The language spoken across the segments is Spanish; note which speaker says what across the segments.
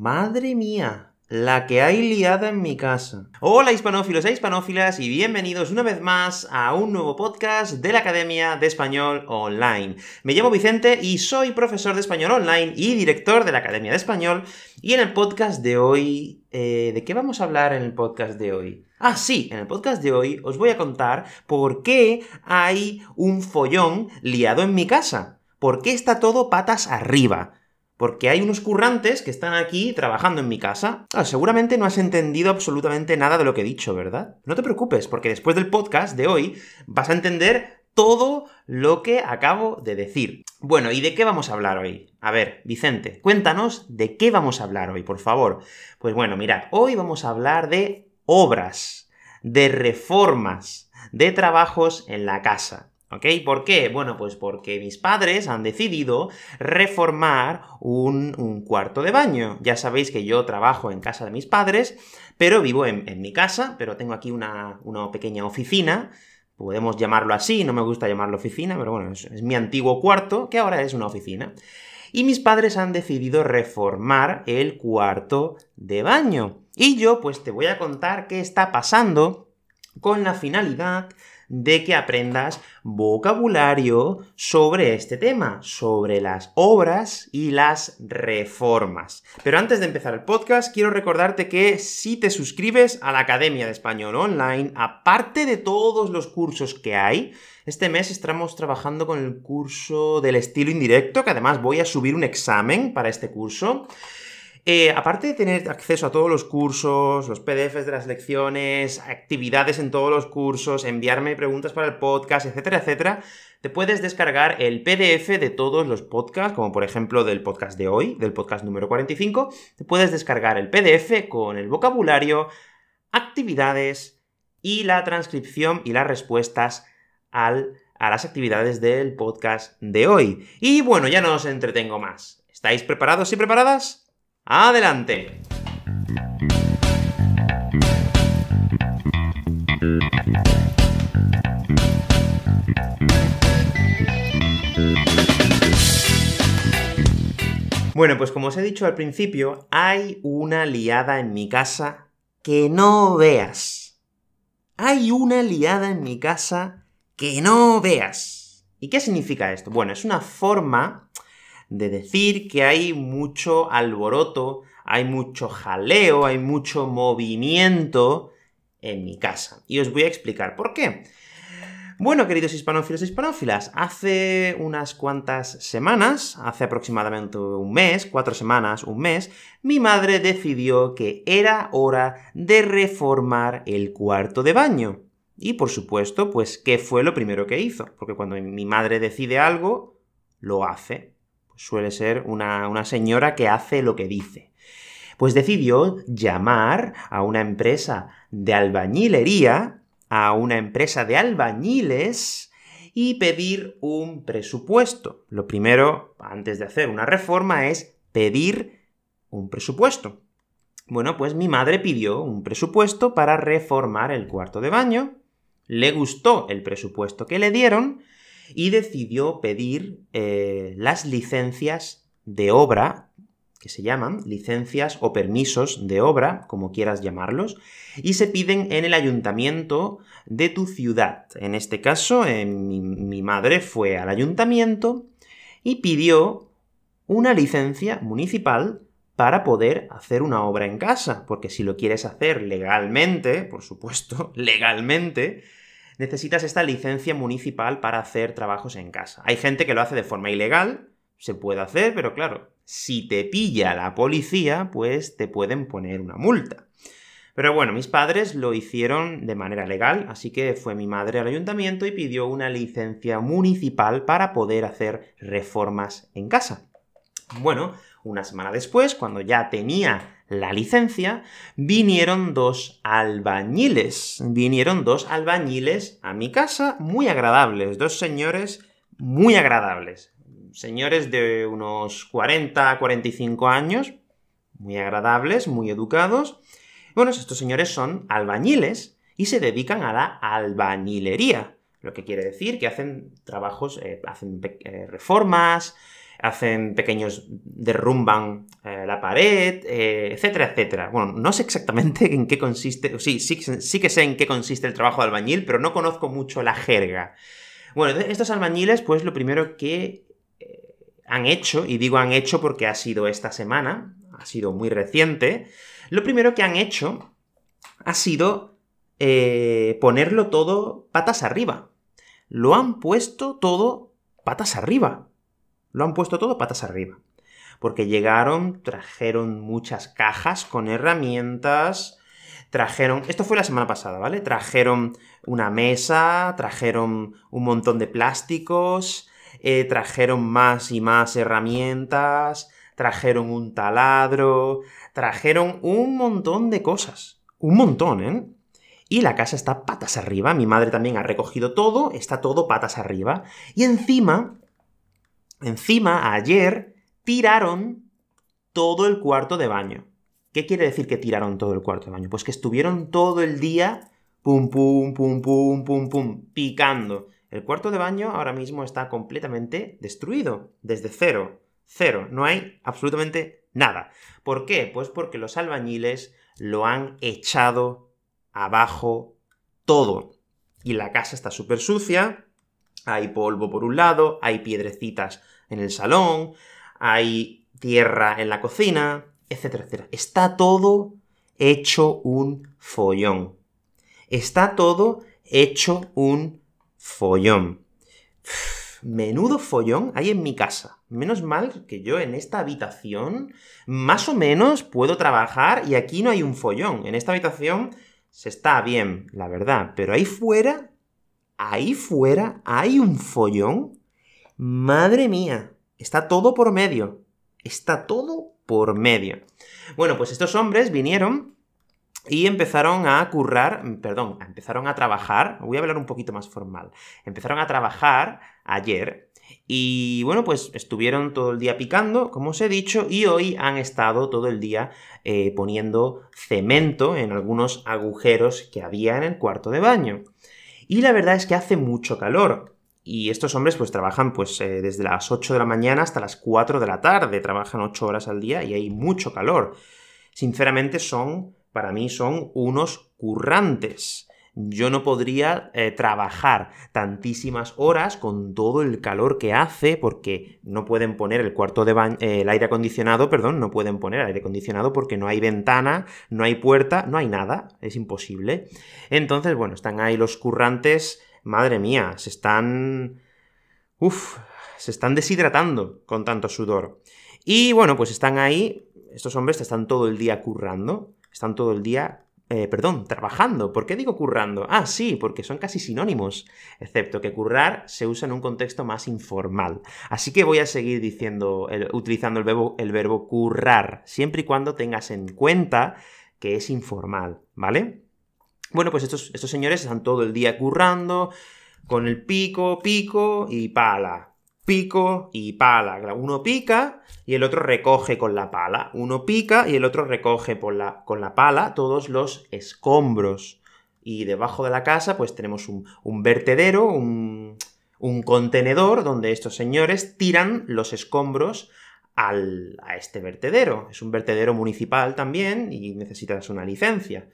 Speaker 1: Madre mía, la que hay liada en mi casa. Hola hispanófilos e hispanófilas y bienvenidos una vez más a un nuevo podcast de la Academia de Español Online. Me llamo Vicente y soy profesor de español online y director de la Academia de Español. Y en el podcast de hoy... Eh, ¿De qué vamos a hablar en el podcast de hoy? Ah, sí, en el podcast de hoy os voy a contar por qué hay un follón liado en mi casa. ¿Por qué está todo patas arriba? porque hay unos currantes que están aquí trabajando en mi casa. Ah, seguramente no has entendido absolutamente nada de lo que he dicho, ¿verdad? No te preocupes, porque después del podcast de hoy vas a entender todo lo que acabo de decir. Bueno, ¿y de qué vamos a hablar hoy? A ver, Vicente, cuéntanos de qué vamos a hablar hoy, por favor. Pues bueno, mirad, hoy vamos a hablar de obras, de reformas, de trabajos en la casa. ¿Por qué? Bueno, pues porque mis padres han decidido reformar un, cuarto de baño. Ya sabéis que yo trabajo en casa de mis padres, pero vivo en, mi casa, pero tengo aquí una, pequeña oficina, podemos llamarlo así, no me gusta llamarlo oficina, pero bueno, es mi antiguo cuarto, que ahora es una oficina. Y mis padres han decidido reformar el cuarto de baño. Y yo pues te voy a contar qué está pasando con la finalidad de que aprendas vocabulario sobre este tema, sobre las obras y las reformas. Pero antes de empezar el podcast, quiero recordarte que si te suscribes a la Academia de Español Online, aparte de todos los cursos que hay, este mes estamos trabajando con el curso del estilo indirecto, que además voy a subir un examen para este curso. Eh, aparte de tener acceso a todos los cursos, los PDFs de las lecciones, actividades en todos los cursos, enviarme preguntas para el podcast, etcétera, etcétera, te puedes descargar el PDF de todos los podcasts, como por ejemplo del podcast de hoy, del podcast número 45, te puedes descargar el PDF con el vocabulario, actividades y la transcripción y las respuestas a las actividades del podcast de hoy. Y bueno, ya no os entretengo más. ¿Estáis preparados y preparadas? ¡Adelante! Bueno, pues como os he dicho al principio, hay una liada en mi casa que no veas. Hay una liada en mi casa que no veas. ¿Y qué significa esto? Bueno, es una forma de decir que hay mucho alboroto, hay mucho jaleo, hay mucho movimiento en mi casa. Y os voy a explicar por qué. Bueno, queridos hispanófilos e hispanófilas, hace unas cuantas semanas, hace aproximadamente un mes, cuatro semanas, un mes, mi madre decidió que era hora de reformar el cuarto de baño. Y por supuesto, pues, ¿qué fue lo primero que hizo? Porque cuando mi madre decide algo, lo hace. Suele ser una, una señora que hace lo que dice. Pues decidió llamar a una empresa de albañilería, a una empresa de albañiles, y pedir un presupuesto. Lo primero, antes de hacer una reforma, es pedir un presupuesto. Bueno, pues mi madre pidió un presupuesto para reformar el cuarto de baño, le gustó el presupuesto que le dieron y decidió pedir eh, las licencias de obra, que se llaman licencias o permisos de obra, como quieras llamarlos, y se piden en el ayuntamiento de tu ciudad. En este caso, eh, mi madre fue al ayuntamiento y pidió una licencia municipal para poder hacer una obra en casa, porque si lo quieres hacer legalmente, por supuesto, legalmente, necesitas esta licencia municipal para hacer trabajos en casa. Hay gente que lo hace de forma ilegal, se puede hacer, pero claro, si te pilla la policía, pues te pueden poner una multa. Pero bueno, mis padres lo hicieron de manera legal, así que fue mi madre al ayuntamiento y pidió una licencia municipal para poder hacer reformas en casa. Bueno, una semana después, cuando ya tenía la licencia, vinieron dos albañiles. Vinieron dos albañiles a mi casa, muy agradables, dos señores muy agradables. Señores de unos 40 a 45 años, muy agradables, muy educados. Bueno, estos señores son albañiles y se dedican a la albañilería. Lo que quiere decir que hacen trabajos, eh, hacen eh, reformas, hacen pequeños, derrumban eh, la pared, etcétera, etcétera. Bueno, no sé exactamente en qué consiste, sí, sí que sé en qué consiste el trabajo de albañil, pero no conozco mucho la jerga. Bueno, estos albañiles, pues lo primero que han hecho, y digo han hecho porque ha sido esta semana, ha sido muy reciente, lo primero que han hecho ha sido eh, ponerlo todo patas arriba. Lo han puesto todo patas arriba. Lo han puesto todo patas arriba. Porque llegaron, trajeron muchas cajas con herramientas, trajeron, esto fue la semana pasada, ¿vale? Trajeron una mesa, trajeron un montón de plásticos, eh, trajeron más y más herramientas, trajeron un taladro, trajeron un montón de cosas. Un montón, ¿eh? Y la casa está patas arriba, mi madre también ha recogido todo, está todo patas arriba. Y encima, encima, ayer tiraron todo el cuarto de baño. ¿Qué quiere decir que tiraron todo el cuarto de baño? Pues que estuvieron todo el día pum, pum, pum, pum, pum, pum, picando. El cuarto de baño ahora mismo está completamente destruido, desde cero, cero, no hay absolutamente nada. ¿Por qué? Pues porque los albañiles lo han echado abajo todo. Y la casa está súper sucia, hay polvo por un lado, hay piedrecitas en el salón, hay tierra en la cocina, etcétera, etcétera. Está todo hecho un follón. Está todo hecho un follón. menudo follón hay en mi casa. Menos mal que yo en esta habitación más o menos puedo trabajar y aquí no hay un follón. En esta habitación se está bien, la verdad, pero ahí fuera, ahí fuera hay un follón. Madre mía, está todo por medio. Está todo por medio. Bueno, pues estos hombres vinieron y empezaron a currar, perdón, empezaron a trabajar, voy a hablar un poquito más formal, empezaron a trabajar ayer y bueno, pues estuvieron todo el día picando, como os he dicho, y hoy han estado todo el día eh, poniendo cemento en algunos agujeros que había en el cuarto de baño. Y la verdad es que hace mucho calor. Y estos hombres pues trabajan pues eh, desde las 8 de la mañana hasta las 4 de la tarde, trabajan 8 horas al día y hay mucho calor. Sinceramente son para mí son unos currantes. Yo no podría eh, trabajar tantísimas horas con todo el calor que hace porque no pueden poner el cuarto de baño, eh, el aire acondicionado, perdón, no pueden poner aire acondicionado porque no hay ventana, no hay puerta, no hay nada, es imposible. Entonces, bueno, están ahí los currantes, madre mía, se están... Uf, se están deshidratando con tanto sudor. Y bueno, pues están ahí, estos hombres están todo el día currando, están todo el día, eh, perdón, trabajando. ¿Por qué digo currando? Ah, sí, porque son casi sinónimos, excepto que currar se usa en un contexto más informal. Así que voy a seguir diciendo, utilizando el verbo, el verbo currar, siempre y cuando tengas en cuenta que es informal, ¿vale? Bueno, pues estos, estos señores están todo el día currando, con el pico, pico y pala pico y pala. Uno pica y el otro recoge con la pala. Uno pica y el otro recoge la, con la pala todos los escombros. Y debajo de la casa pues tenemos un, vertedero, un, contenedor donde estos señores tiran los escombros a este vertedero. Es un vertedero municipal también y necesitas una licencia.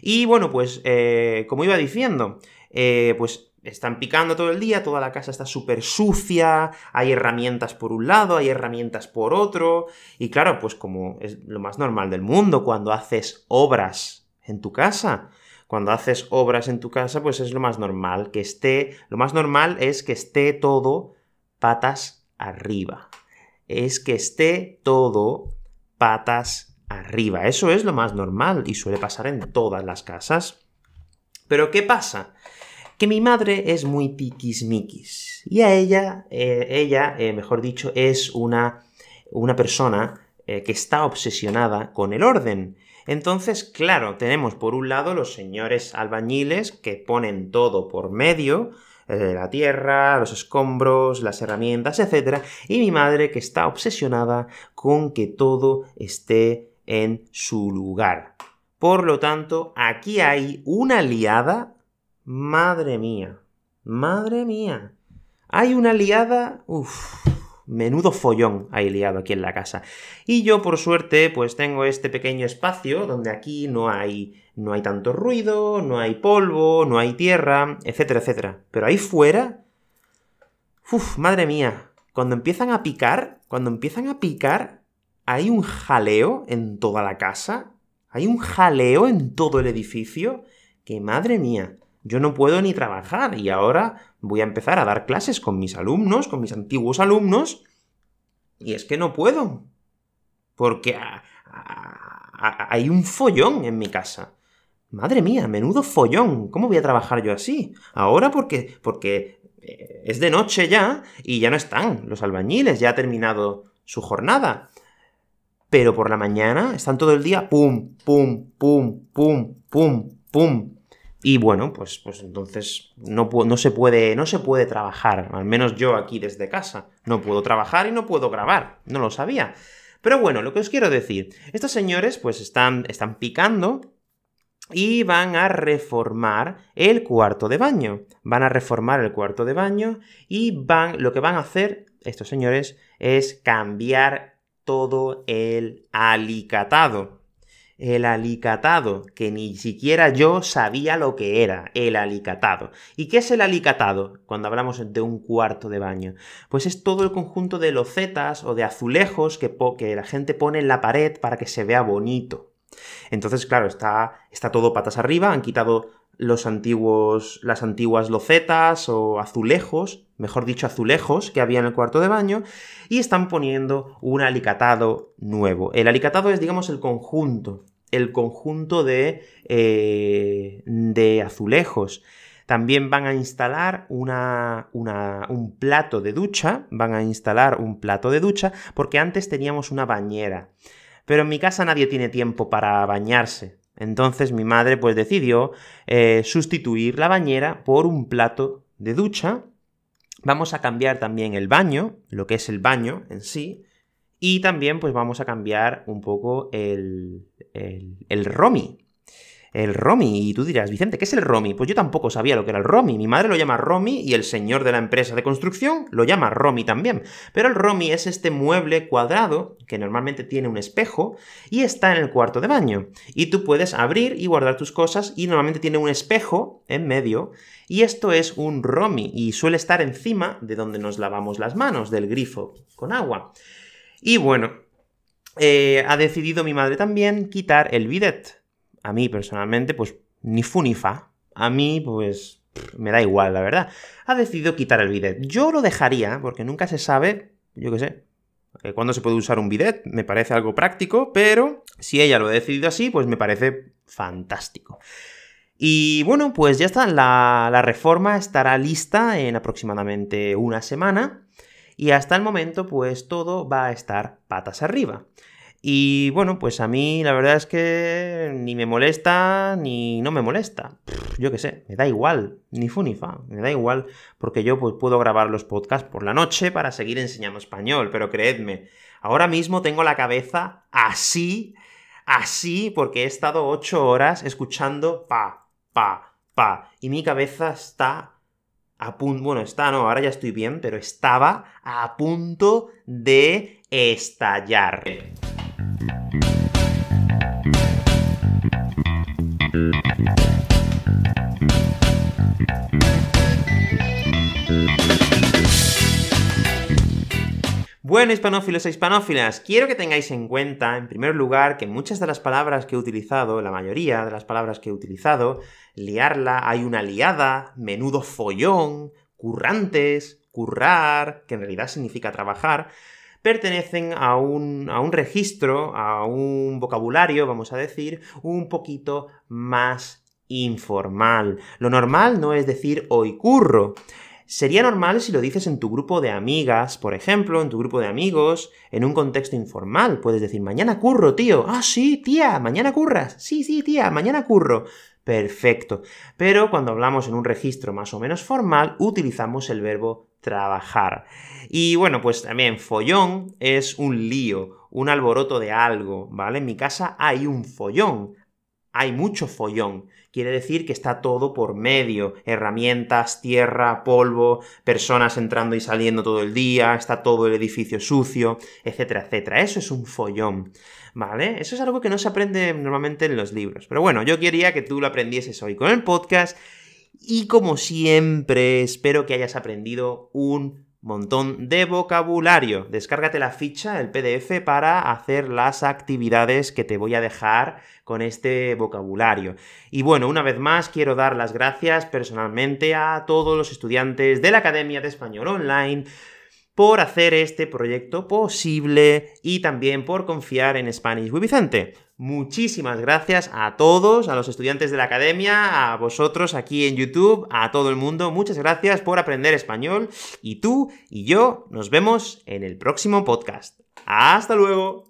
Speaker 1: Y bueno, pues eh, como iba diciendo, eh, pues están picando todo el día, toda la casa está súper sucia, hay herramientas por un lado, hay herramientas por otro, y claro, pues como es lo más normal del mundo, cuando haces obras en tu casa, cuando haces obras en tu casa, pues es lo más normal que esté, lo más normal es que esté todo patas arriba, es que esté todo patas arriba, eso es lo más normal y suele pasar en todas las casas. Pero ¿qué pasa? que mi madre es muy tiquismiquis. Y a ella, eh, ella, eh, mejor dicho, es una, una persona eh, que está obsesionada con el orden. Entonces, claro, tenemos por un lado los señores albañiles que ponen todo por medio, la tierra, los escombros, las herramientas, etc. Y mi madre que está obsesionada con que todo esté en su lugar. Por lo tanto, aquí hay una liada Madre mía. Madre mía. Hay una liada. Uf. Menudo follón hay liado aquí en la casa. Y yo, por suerte, pues tengo este pequeño espacio donde aquí no hay, no hay tanto ruido, no hay polvo, no hay tierra, etcétera, etcétera. Pero ahí fuera... Uf, madre mía. Cuando empiezan a picar, cuando empiezan a picar, hay un jaleo en toda la casa. Hay un jaleo en todo el edificio. Que madre mía. Yo no puedo ni trabajar y ahora voy a empezar a dar clases con mis alumnos, con mis antiguos alumnos, y es que no puedo. Porque hay un follón en mi casa. Madre mía, menudo follón. ¿Cómo voy a trabajar yo así? Ahora porque, porque eh, es de noche ya y ya no están los albañiles, ya ha terminado su jornada. Pero por la mañana están todo el día pum, pum, pum, pum, pum, pum, y bueno, pues, pues entonces no, no, se puede, no se puede trabajar, al menos yo aquí desde casa. No puedo trabajar y no puedo grabar, no lo sabía. Pero bueno, lo que os quiero decir, estos señores pues están, están picando y van a reformar el cuarto de baño. Van a reformar el cuarto de baño y van, lo que van a hacer estos señores es cambiar todo el alicatado. El alicatado, que ni siquiera yo sabía lo que era, el alicatado. ¿Y qué es el alicatado cuando hablamos de un cuarto de baño? Pues es todo el conjunto de locetas o de azulejos que, que la gente pone en la pared para que se vea bonito. Entonces, claro, está, está todo patas arriba, han quitado los antiguos, las antiguas locetas o azulejos, mejor dicho azulejos que había en el cuarto de baño, y están poniendo un alicatado nuevo. El alicatado es, digamos, el conjunto el conjunto de, eh, de azulejos. También van a instalar una, un plato de ducha, van a instalar un plato de ducha, porque antes teníamos una bañera. Pero en mi casa nadie tiene tiempo para bañarse. Entonces mi madre pues decidió eh, sustituir la bañera por un plato de ducha. Vamos a cambiar también el baño, lo que es el baño en sí, y también pues vamos a cambiar un poco el, el, el ROMI. El ROMI, y tú dirás, Vicente, ¿qué es el ROMI? Pues yo tampoco sabía lo que era el ROMI. Mi madre lo llama ROMI y el señor de la empresa de construcción lo llama ROMI también. Pero el ROMI es este mueble cuadrado que normalmente tiene un espejo y está en el cuarto de baño. Y tú puedes abrir y guardar tus cosas y normalmente tiene un espejo en medio. Y esto es un ROMI y suele estar encima de donde nos lavamos las manos, del grifo con agua. Y bueno, eh, ha decidido mi madre también quitar el bidet. A mí personalmente, pues ni fu ni fa. A mí, pues me da igual, la verdad. Ha decidido quitar el bidet. Yo lo dejaría, porque nunca se sabe, yo qué sé, eh, cuándo se puede usar un bidet. Me parece algo práctico, pero si ella lo ha decidido así, pues me parece fantástico. Y bueno, pues ya está, la reforma estará lista en aproximadamente una semana y hasta el momento pues todo va a estar patas arriba. Y bueno, pues a mí la verdad es que ni me molesta ni no me molesta. yo qué sé, me da igual, ni fu ni fa, me da igual, porque yo pues, puedo grabar los podcasts por la noche para seguir enseñando español, pero creedme, ahora mismo tengo la cabeza así, así, porque he estado ocho horas escuchando pa, pa, pa, y mi cabeza está punto, bueno, está, no, ahora ya estoy bien, pero estaba a punto de estallar. bueno, hispanófilos e hispanófilas, quiero que tengáis en cuenta, en primer lugar, que muchas de las palabras que he utilizado, la mayoría de las palabras que he utilizado, liarla, hay una liada, menudo follón, currantes, currar, que en realidad significa trabajar, pertenecen a un, a un registro, a un vocabulario, vamos a decir, un poquito más informal. Lo normal no es decir hoy curro. Sería normal si lo dices en tu grupo de amigas, por ejemplo, en tu grupo de amigos, en un contexto informal. Puedes decir, mañana curro, tío. Ah, sí, tía, mañana curras. Sí, sí, tía, mañana curro. Perfecto. Pero cuando hablamos en un registro más o menos formal, utilizamos el verbo trabajar. Y bueno, pues también follón es un lío, un alboroto de algo, ¿vale? En mi casa hay un follón, hay mucho follón. Quiere decir que está todo por medio. Herramientas, tierra, polvo, personas entrando y saliendo todo el día, está todo el edificio sucio, etcétera, etcétera. Eso es un follón. ¿Vale? Eso es algo que no se aprende normalmente en los libros. Pero bueno, yo quería que tú lo aprendieses hoy con el podcast. Y como siempre, espero que hayas aprendido un Montón de vocabulario. Descárgate la ficha, el PDF, para hacer las actividades que te voy a dejar con este vocabulario. Y bueno, una vez más quiero dar las gracias personalmente a todos los estudiantes de la Academia de Español Online por hacer este proyecto posible y también por confiar en Spanish with Vicente. Muchísimas gracias a todos, a los estudiantes de la academia, a vosotros aquí en YouTube, a todo el mundo. Muchas gracias por aprender español y tú y yo nos vemos en el próximo podcast. Hasta luego.